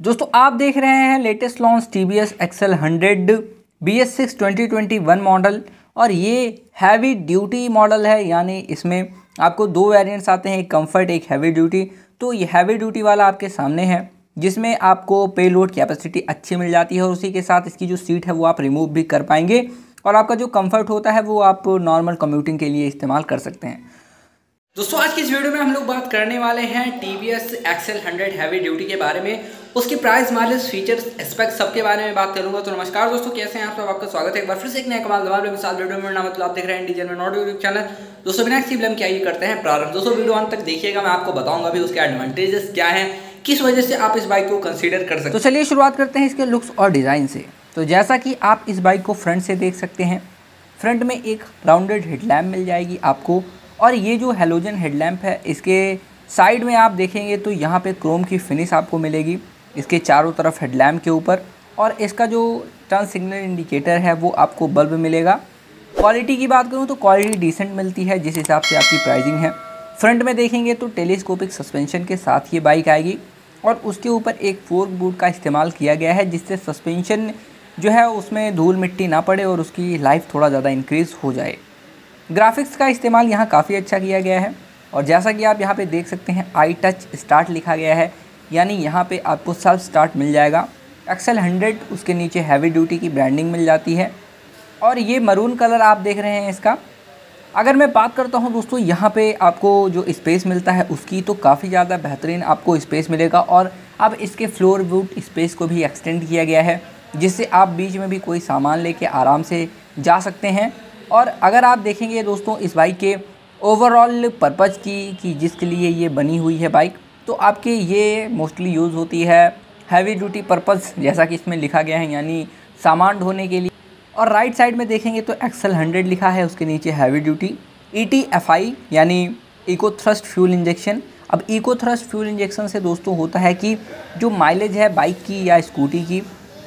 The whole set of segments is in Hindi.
दोस्तों आप देख रहे हैं latest launch T V S XL hundred B S six twenty twenty one model और ये हैवी ड्यूटी मॉडल है यानी इसमें आपको दो वेरिएंट्स आते हैं एक कंफर्ट एक हैवी ड्यूटी तो ये हैवी ड्यूटी वाला आपके सामने है जिसमें आपको पे लोड कैपेसिटी अच्छी मिल जाती है और उसी के साथ इसकी जो सीट है वो आप रिमूव भी कर पाएंगे और आपका जो कम्फर्ट होता है वो आप नॉर्मल कम्यूटिंग के लिए इस्तेमाल कर सकते हैं दोस्तों आज की इस वीडियो में हम लोग बात करने वाले हैं T V S XL hundred heavy duty के बारे में उसकी प्राइस माइलेज फीचर्स एस्पेक्ट सबके बारे में बात करूंगा तो नमस्कार दोस्तों कैसे हैं आप सब आपका स्वागत है एक बार फिर से एक नया कमाल दबाव के साथ वीडियो में नाम मतलब आप देख रहे हैं डीजन में नॉट यूट्यूब चैनल दोस्तों बिना किसी ब्लम क्या ये करते हैं प्रारंभ दोस्तों वीडियो अंत तक देखिएगा मैं आपको बताऊंगा अभी उसके एडवांटेजेस क्या है किस वजह से आप इस बाइक को कंसिडर कर सकते तो हैं तो चलिए शुरुआत करते हैं इसके लुक्स और डिज़ाइन से तो जैसा कि आप इस बाइक को फ्रंट से देख सकते हैं फ्रंट में एक राउंडेड हेडलैम्प मिल जाएगी आपको और ये जो हेलोजन हेडलैम्प है इसके साइड में आप देखेंगे तो यहाँ पे क्रोम की फिनिश आपको मिलेगी इसके चारों तरफ हेडलैम्प के ऊपर और इसका जो टर्न सिग्नल इंडिकेटर है वो आपको बल्ब मिलेगा क्वालिटी की बात करूँ तो क्वालिटी डिसेंट मिलती है जिस हिसाब से आपकी प्राइजिंग है फ्रंट में देखेंगे तो टेलीस्कोपिक सस्पेंशन के साथ ये बाइक आएगी और उसके ऊपर एक फोर्क बूट का इस्तेमाल किया गया है जिससे सस्पेंशन जो है उसमें धूल मिट्टी ना पड़े और उसकी लाइफ थोड़ा ज़्यादा इंक्रीज़ हो जाए ग्राफिक्स का इस्तेमाल यहाँ काफ़ी अच्छा किया गया है और जैसा कि आप यहाँ पे देख सकते हैं आई टच स्टार्ट लिखा गया है यानी यहाँ पे आपको सेल्फ स्टार्ट मिल जाएगा एक्सेल हंड्रेड उसके नीचे हैवी ड्यूटी की ब्रांडिंग मिल जाती है और ये मरून कलर आप देख रहे हैं इसका अगर मैं बात करता हूँ दोस्तों यहाँ पर आपको जो इस्पेस मिलता है उसकी तो काफ़ी ज़्यादा बेहतरीन आपको इस्पेस मिलेगा और अब इसके फ्लोर वूट स्पेस को भी एक्सटेंड किया गया है जिससे आप बीच में भी कोई सामान लेके आराम से जा सकते हैं और अगर आप देखेंगे दोस्तों इस बाइक के ओवरऑल पर्पज़ की कि जिसके लिए ये बनी हुई है बाइक तो आपके ये मोस्टली यूज़ होती है हैवी ड्यूटी पर्पज़ जैसा कि इसमें लिखा गया है यानी सामान ढोने के लिए और राइट साइड में देखेंगे तो एक्सल हंड्रेड लिखा है उसके नीचे heavy duty E T F I यानी इको थ्रस्ट फ्यूल इंजेक्शन अब इको थ्रस्ट फ्यूल इंजेक्शन से दोस्तों होता है कि जो माइलेज है बाइक की या स्कूटी की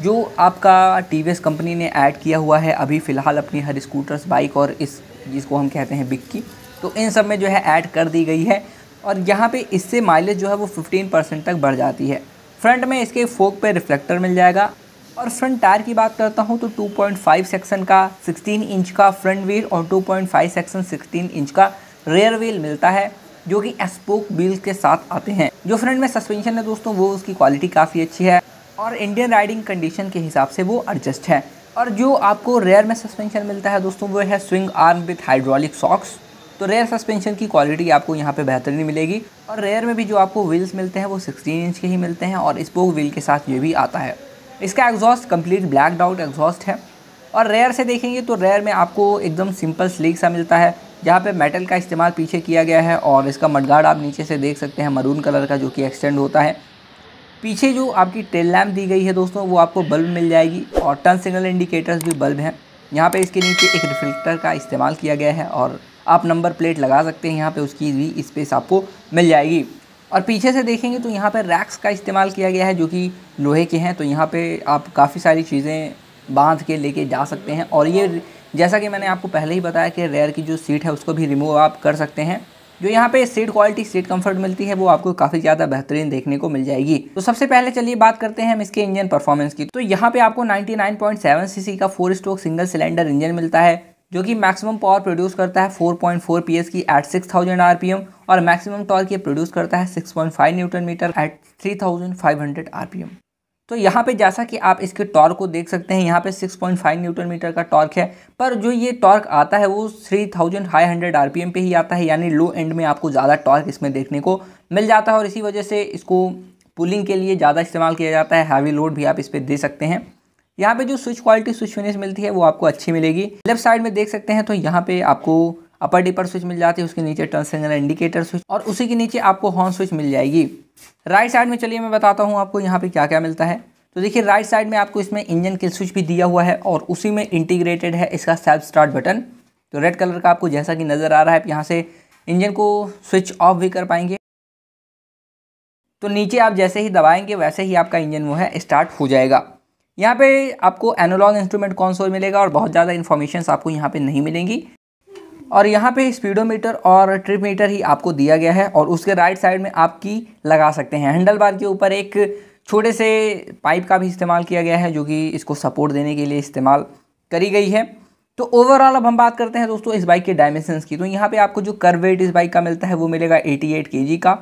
जो आपका टी कंपनी ने ऐड किया हुआ है अभी फ़िलहाल अपनी हर स्कूटर्स बाइक और इस जिसको हम कहते हैं बिक की तो इन सब में जो है ऐड कर दी गई है और यहाँ पे इससे माइलेज जो है वो 15 परसेंट तक बढ़ जाती है फ्रंट में इसके फोक पे रिफ्लेक्टर मिल जाएगा और फ्रंट टायर की बात करता हूँ तो 2.5 सेक्शन का 16 इंच का फ्रंट व्हील और 2.5 सेक्शन 16 इंच का रेयर व्हील मिलता है जो कि स्पोक व्हील के साथ आते हैं जो फ्रंट में सस्पेंशन है दोस्तों वो उसकी क्वालिटी काफ़ी अच्छी है और इंडियन राइडिंग कंडीशन के हिसाब से वो एडजस्ट है और जो आपको रेयर में सस्पेंशन मिलता है दोस्तों वो है swing arm with hydraulic shocks तो रेयर सस्पेंशन की क्वालिटी आपको यहाँ पे बेहतरीन मिलेगी और रेयर में भी जो आपको व्हील्स मिलते हैं वो 16 इंच के ही मिलते हैं और स्पोक व्हील के साथ ये भी आता है इसका exhaust complete blacked out exhaust है और रेयर से देखेंगे तो रेयर में आपको एकदम सिंपल स्लीक सा मिलता है जहाँ पर मेटल का इस्तेमाल पीछे किया गया है और इसका मडगार्ड आप नीचे से देख सकते हैं मरून कलर का जो कि एक्सटेंड होता है पीछे जो आपकी टेल लैम्प दी गई है दोस्तों वो आपको बल्ब मिल जाएगी और टर्न सिग्नल इंडिकेटर्स भी बल्ब हैं यहाँ पे इसके नीचे एक रिफ्लेक्टर का इस्तेमाल किया गया है और आप नंबर प्लेट लगा सकते हैं यहाँ पे उसकी भी स्पेस आपको मिल जाएगी और पीछे से देखेंगे तो यहाँ पर रैक्स का इस्तेमाल किया गया है जो कि लोहे के हैं तो यहाँ पर आप काफ़ी सारी चीज़ें बांध के लेके जा सकते हैं और ये जैसा कि मैंने आपको पहले ही बताया कि रेयर की जो सीट है उसको भी रिमूव आप कर सकते हैं जो यहाँ पे सीट क्वालिटी सीट कंफर्ट मिलती है वो आपको काफ़ी ज़्यादा बेहतरीन देखने को मिल जाएगी तो सबसे पहले चलिए बात करते हैं हम इसके इंजन परफॉर्मेंस की तो यहाँ पे आपको 99.7 सीसी का four stroke single cylinder engine मिलता है जो कि मैक्सिमम पावर प्रोड्यूस करता है 4.4 पीएस की एट 6000 आरपीएम और मैक्सिमम टॉर्क ये प्रोड्यूस करता है 6.5 न्यूटन मीटर एट 3500 आरपीएम तो यहाँ पे जैसा कि आप इसके टॉर्क को देख सकते हैं यहाँ पे 6.5 न्यूटन मीटर का टॉर्क है पर जो ये टॉर्क आता है वो 3500 आरपीएम पे ही आता है यानी लो एंड में आपको ज़्यादा टॉर्क इसमें देखने को मिल जाता है और इसी वजह से इसको पुलिंग के लिए ज़्यादा इस्तेमाल किया जाता है हैवी लोड भी आप इस पर दे सकते हैं यहाँ पर जो स्विच क्वालिटी स्विच फिनिश मिलती है वो आपको अच्छी मिलेगी लेफ्ट साइड में देख सकते हैं तो यहाँ पर आपको अपर डिपर स्विच मिल जाती है उसके नीचे टर्न सिग्नल इंडिकेटर स्विच और उसी के नीचे आपको हॉर्न स्विच मिल जाएगी राइट साइड में चलिए मैं बताता हूँ आपको यहाँ पे क्या क्या मिलता है तो देखिए राइट साइड में आपको इसमें इंजन किल स्विच भी दिया हुआ है और उसी में इंटीग्रेटेड है इसका सेल्फ स्टार्ट बटन तो रेड कलर का आपको जैसा कि नज़र आ रहा है आप यहाँ से इंजन को स्विच ऑफ भी कर पाएंगे तो नीचे आप जैसे ही दबाएंगे वैसे ही आपका इंजन वो है स्टार्ट हो जाएगा यहाँ पे आपको एनालॉग इंस्ट्रूमेंट कौन मिलेगा और बहुत ज़्यादा इन्फॉर्मेशन आपको यहाँ पे नहीं मिलेंगी और यहाँ पे स्पीडोमीटर और ट्रिप मीटर ही आपको दिया गया है और उसके राइट साइड में आपकी लगा सकते हैं हैंडल बार के ऊपर एक छोटे से पाइप का भी इस्तेमाल किया गया है जो कि इसको सपोर्ट देने के लिए इस्तेमाल करी गई है तो ओवरऑल अब हम बात करते हैं दोस्तों इस बाइक के डायमेंशन की तो यहाँ पर आपको जो कर वेट इस बाइक का मिलता है वो मिलेगा एटी एट का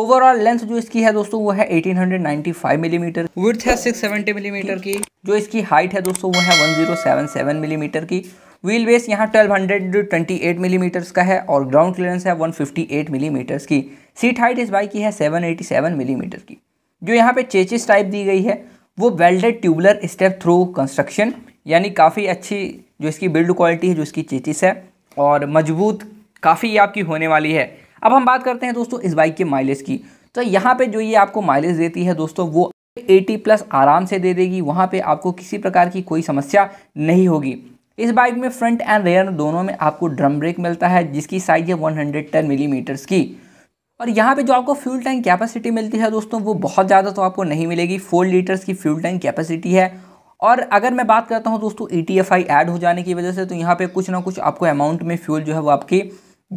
ओवरऑल लेंथ जो इसकी है दोस्तों वो है 1895 मिलीमीटर mm, विथ है 670 मिलीमीटर mm की जो इसकी हाइट है दोस्तों वो है 1077 मिलीमीटर mm की व्हील बेस यहाँ 1228 हंड्रेड mm का है और ग्राउंड क्लियरेंस है 158 फिफ्टी की सीट हाइट इस बाइक की है 787 एटी की जो यहाँ पे चेचिस टाइप दी गई है वो welded tubular step through construction यानी काफ़ी अच्छी जो इसकी बिल्ड क्वालिटी है जो इसकी चेचिस है और मजबूत काफ़ी आपकी होने वाली है अब हम बात करते हैं दोस्तों इस बाइक के माइलेज की तो यहाँ पे जो ये आपको माइलेज देती है दोस्तों वो 80 प्लस आराम से दे देगी वहाँ पे आपको किसी प्रकार की कोई समस्या नहीं होगी इस बाइक में फ्रंट एंड रेयर दोनों में आपको ड्रम ब्रेक मिलता है जिसकी साइज़ है 110 हंड्रेड mm की और यहाँ पे जो आपको फ्यूल टैंक कैपेसिटी मिलती है दोस्तों वो बहुत ज़्यादा तो आपको नहीं मिलेगी फोर लीटर्स की फ्यूल टैंक कैपेसिटी है और अगर मैं बात करता हूँ दोस्तों E T F I add हो जाने की वजह से तो यहाँ पे कुछ ना कुछ आपको अमाउंट में फ्यूल जो है वो आपकी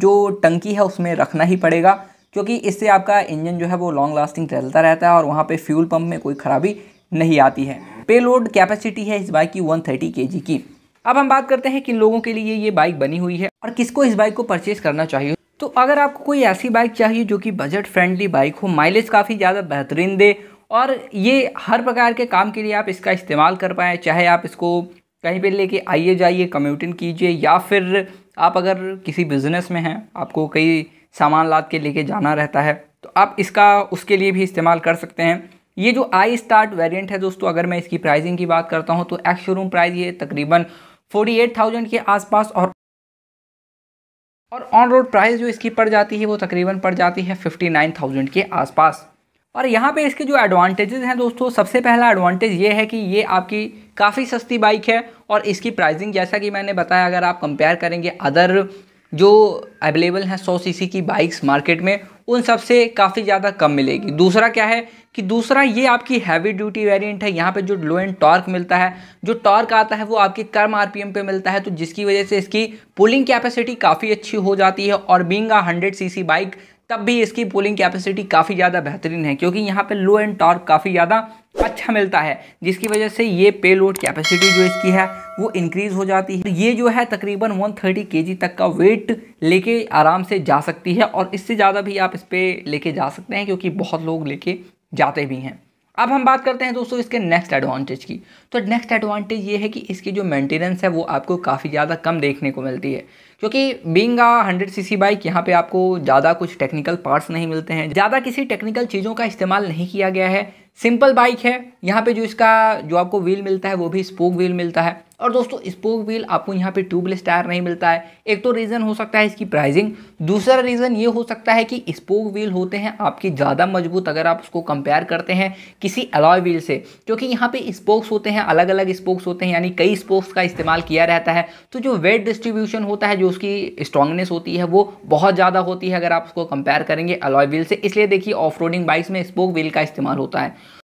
जो टंकी है उसमें रखना ही पड़ेगा क्योंकि इससे आपका इंजन जो है वो लॉन्ग लास्टिंग चलता रहता है और वहाँ पर फ्यूल पम्प में कोई खराबी नहीं आती है पे लोड कैपेसिटी है इस बाइक की वन थर्टी की अब हम बात करते हैं किन लोगों के लिए ये बाइक बनी हुई है और किसको इस बाइक को परचेज करना चाहिए तो अगर आपको कोई ऐसी बाइक चाहिए जो कि बजट फ्रेंडली बाइक हो माइलेज काफ़ी ज़्यादा बेहतरीन दे और ये हर प्रकार के काम के लिए आप इसका इस्तेमाल कर पाएँ चाहे आप इसको कहीं पे लेके आइए जाइए कम्यूटिंग कीजिए या फिर आप अगर किसी बिजनेस में हैं आपको कई सामान लाद के लेके जाना रहता है तो आप इसका उसके लिए भी इस्तेमाल कर सकते हैं ये जो आई स्टार्ट वेरिएंट है दोस्तों अगर मैं इसकी प्राइसिंग की बात करता हूँ तो एक्स शोरूम प्राइस ये तकरीबन 48,000 के आसपास और और ऑन रोड प्राइस जो इसकी पड़ जाती है वो तकरीबन पड़ जाती है 59,000 के आसपास और यहाँ पे इसके जो एडवांटेजेस हैं दोस्तों सबसे पहला एडवांटेज ये है कि ये आपकी काफ़ी सस्ती बाइक है और इसकी प्राइसिंग जैसा कि मैंने बताया अगर आप कंपेयर करेंगे अदर जो अवेलेबल हैं 100 सीसी की बाइक्स मार्केट में उन सबसे काफ़ी ज़्यादा कम मिलेगी दूसरा क्या है कि दूसरा ये आपकी हैवी ड्यूटी वेरिएंट है यहाँ पे जो लो एंड टॉर्क मिलता है जो टॉर्क आता है वो आपकी कर्म आरपीएम पे मिलता है तो जिसकी वजह से इसकी पुलिंग कैपेसिटी काफ़ी अच्छी हो जाती है और being a hundred C bike तब भी इसकी पुलिंग कैपेसिटी काफ़ी ज़्यादा बेहतरीन है क्योंकि यहाँ पर लो एंड टॉर्क काफ़ी ज़्यादा अच्छा मिलता है जिसकी वजह से ये पे लोड कैपेसिटी जो इसकी है वो इंक्रीज़ हो जाती है तो ये जो है तकरीबन 130 थर्टी तक का वेट लेके आराम से जा सकती है और इससे ज़्यादा भी आप इस पर लेके जा सकते हैं क्योंकि बहुत लोग लेके जाते भी हैं अब हम बात करते हैं दोस्तों इसके नेक्स्ट एडवांटेज की तो नेक्स्ट एडवांटेज ये है कि इसकी जो मेंटेनेंस है वो आपको काफ़ी ज़्यादा कम देखने को मिलती है क्योंकि being a hundred C bike यहाँ पे आपको ज़्यादा कुछ टेक्निकल पार्ट्स नहीं मिलते हैं ज़्यादा किसी टेक्निकल चीज़ों का इस्तेमाल नहीं किया गया है सिंपल बाइक है यहाँ पर जो इसका जो आपको व्हील मिलता है वो भी स्पोक व्हील मिलता है और दोस्तों स्पोक व्हील आपको यहाँ पे ट्यूबलेस टायर नहीं मिलता है एक तो रीज़न हो सकता है इसकी प्राइसिंग दूसरा रीज़न ये हो सकता है कि स्पोक व्हील होते हैं आपकी ज़्यादा मजबूत अगर आप उसको कंपेयर करते हैं किसी अलॉय व्हील से क्योंकि यहाँ पे स्पोक्स होते हैं अलग अलग स्पोक्स होते हैं यानी कई स्पोक्स का इस्तेमाल किया रहता है तो जो वेट डिस्ट्रीब्यूशन होता है जो उसकी स्ट्रांगनेस होती है वो बहुत ज़्यादा होती है अगर आप उसको कंपेयर करेंगे अलॉय व्हील से इसलिए देखिए ऑफ बाइक्स में स्पोक व्हील का इस्तेमाल होता है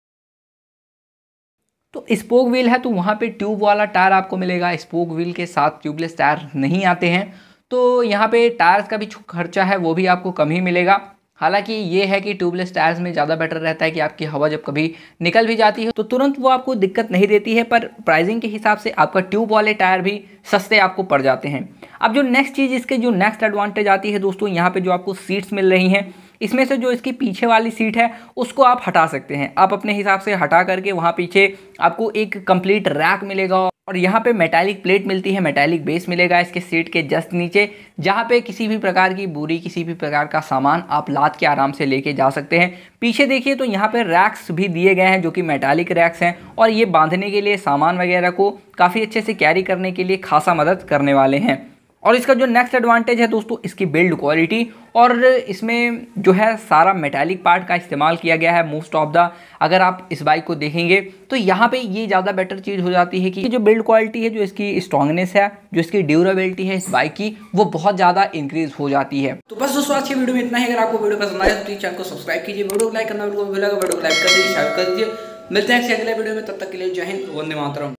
तो स्पोक व्हील है तो वहाँ पे ट्यूब वाला टायर आपको मिलेगा स्पोक व्हील के साथ ट्यूबलेस टायर नहीं आते हैं तो यहाँ पे टायर्स का भी खर्चा है वो भी आपको कम ही मिलेगा हालांकि ये है कि ट्यूबलेस टायर्स में ज़्यादा बेटर रहता है कि आपकी हवा जब कभी निकल भी जाती है तो तुरंत वो आपको दिक्कत नहीं देती है पर प्राइजिंग के हिसाब से आपका ट्यूब वाले टायर भी सस्ते आपको पड़ जाते हैं अब जो नेक्स्ट चीज़ इसके जो नेक्स्ट एडवांटेज आती है दोस्तों यहाँ पर जो आपको सीट्स मिल रही हैं इसमें से जो इसकी पीछे वाली सीट है उसको आप हटा सकते हैं आप अपने हिसाब से हटा करके वहाँ पीछे आपको एक कंप्लीट रैक मिलेगा और यहाँ पे मेटालिक प्लेट मिलती है मेटालिक बेस मिलेगा इसके सीट के जस्ट नीचे जहाँ पे किसी भी प्रकार की बुरी किसी भी प्रकार का सामान आप लाद के आराम से लेके जा सकते हैं पीछे देखिए तो यहाँ पे रैक्स भी दिए गए हैं जो कि मेटालिक रैक्स हैं और ये बांधने के लिए सामान वगैरह को काफ़ी अच्छे से कैरी करने के लिए खासा मदद करने वाले हैं और इसका जो नेक्स्ट एडवांटेज है दोस्तों इसकी बिल्ड क्वालिटी और इसमें जो है सारा मेटालिक पार्ट का इस्तेमाल किया गया है मोस्ट ऑफ द अगर आप इस बाइक को देखेंगे तो यहाँ पे ये ज़्यादा बेटर चीज़ हो जाती है कि जो बिल्ड क्वालिटी है जो इसकी स्ट्रांगनेस है जो इसकी ड्यूरेबिलिटी है इस बाइक की वो बहुत ज़्यादा इंक्रीज हो जाती है तो बस दोस्तों आज की वीडियो में इतना ही अगर आपको वीडियो पसंद आया तो चैनल को सब्सक्राइब कीजिए वीडियो को लाइक करना वीडियो को लाइक कर दीजिए शेयर कर दीजिए मिलते हैं अगले वीडियो में तब तक के लिए जय हिंद वंदे मातरम